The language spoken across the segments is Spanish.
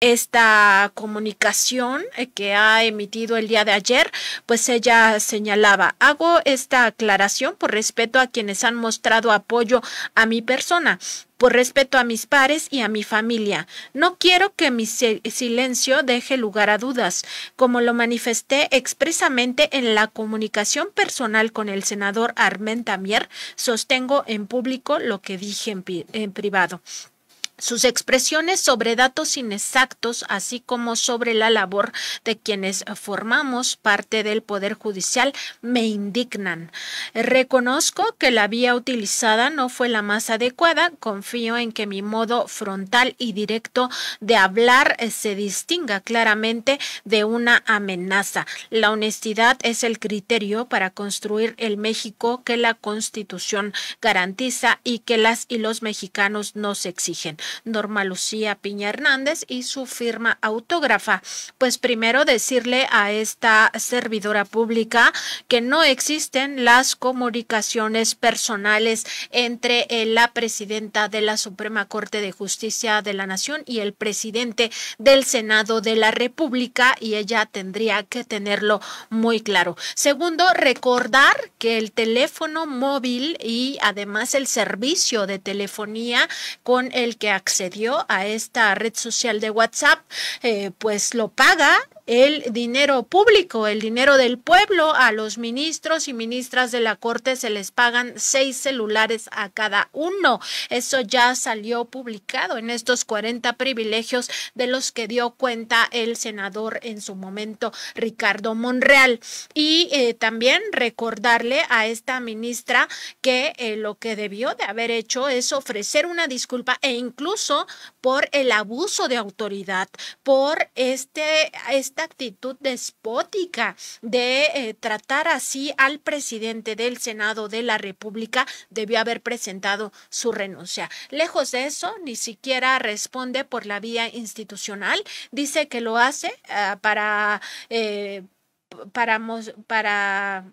esta comunicación eh, que ha emitido el día de ayer, pues ella señalaba, hago esta aclaración por respeto a quienes han mostrado apoyo a mi persona, por respeto a mis pares y a mi familia. No quiero que mi silencio deje lugar a dudas, como lo manifesté expresamente en la comunicación personal con el senador Armenta Mier, sostengo en público lo que dije en, en privado. Sus expresiones sobre datos inexactos, así como sobre la labor de quienes formamos parte del Poder Judicial, me indignan. Reconozco que la vía utilizada no fue la más adecuada. Confío en que mi modo frontal y directo de hablar eh, se distinga claramente de una amenaza. La honestidad es el criterio para construir el México que la Constitución garantiza y que las y los mexicanos nos exigen. Norma Lucía Piña Hernández y su firma autógrafa. Pues primero decirle a esta servidora pública que no existen las comunicaciones personales entre eh, la presidenta de la Suprema Corte de Justicia de la Nación y el presidente del Senado de la República y ella tendría que tenerlo muy claro. Segundo, recordar que el teléfono móvil y además el servicio de telefonía con el que accedió a esta red social de WhatsApp, eh, pues lo paga el dinero público, el dinero del pueblo. A los ministros y ministras de la Corte se les pagan seis celulares a cada uno. Eso ya salió publicado en estos 40 privilegios de los que dio cuenta el senador en su momento, Ricardo Monreal. Y eh, también recordarle a esta ministra que eh, lo que debió de haber hecho es ofrecer una disculpa e incluso por el abuso de autoridad, por este, este actitud despótica de eh, tratar así al presidente del Senado de la República debió haber presentado su renuncia. Lejos de eso, ni siquiera responde por la vía institucional. Dice que lo hace ah, para... Eh, para, para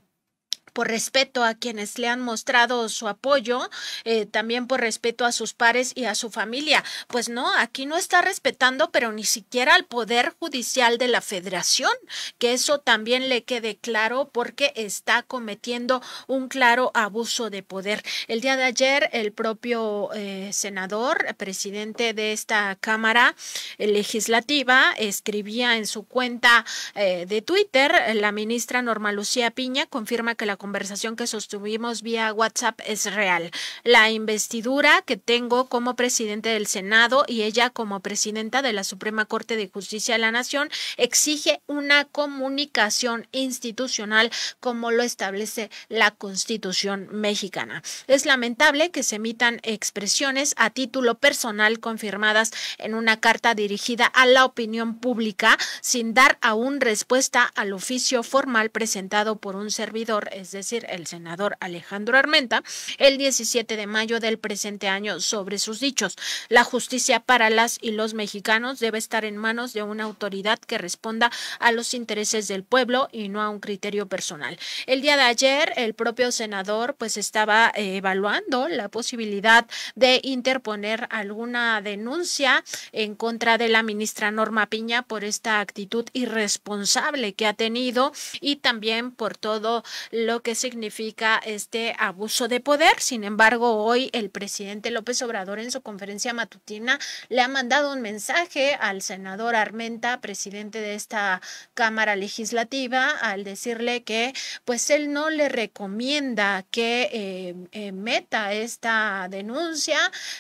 por respeto a quienes le han mostrado su apoyo, eh, también por respeto a sus pares y a su familia. Pues no, aquí no está respetando, pero ni siquiera al Poder Judicial de la Federación, que eso también le quede claro porque está cometiendo un claro abuso de poder. El día de ayer, el propio eh, senador, presidente de esta Cámara eh, Legislativa, escribía en su cuenta de Twitter, la ministra Norma Lucía Piña confirma que la conversación que sostuvimos vía WhatsApp es real. La investidura que tengo como presidente del Senado y ella como presidenta de la Suprema Corte de Justicia de la Nación exige una comunicación institucional como lo establece la Constitución mexicana. Es lamentable que se emitan expresiones a título personal confirmadas en una carta dirigida a la opinión pública sin dar aún respuesta al oficio formal presentado por un servidor, decir, el senador Alejandro Armenta, el 17 de mayo del presente año sobre sus dichos. La justicia para las y los mexicanos debe estar en manos de una autoridad que responda a los intereses del pueblo y no a un criterio personal. El día de ayer, el propio senador pues estaba eh, evaluando la posibilidad de interponer alguna denuncia en contra de la ministra Norma Piña por esta actitud irresponsable que ha tenido y también por todo lo qué significa este abuso de poder. Sin embargo, hoy el presidente López Obrador en su conferencia matutina le ha mandado un mensaje al senador Armenta, presidente de esta Cámara Legislativa, al decirle que pues él no le recomienda que eh, eh, meta esta denuncia,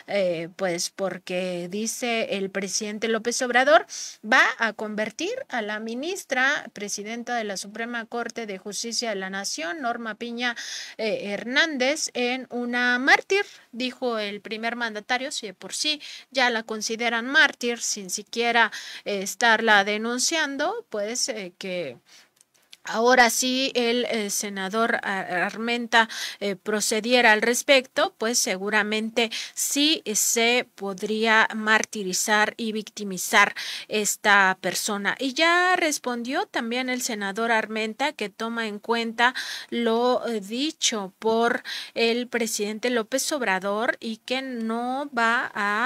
eh, pues porque dice el presidente López Obrador va a convertir a la ministra presidenta de la Suprema Corte de Justicia de la Nación, Mapiña Piña eh, Hernández en una mártir, dijo el primer mandatario, si de por sí ya la consideran mártir sin siquiera eh, estarla denunciando, pues eh, que Ahora si el, eh, senador Armenta eh, procediera al respecto, pues seguramente sí se podría martirizar y victimizar esta persona. Y ya respondió también el senador Armenta que toma en cuenta lo eh, dicho por el presidente López Obrador y que no va a...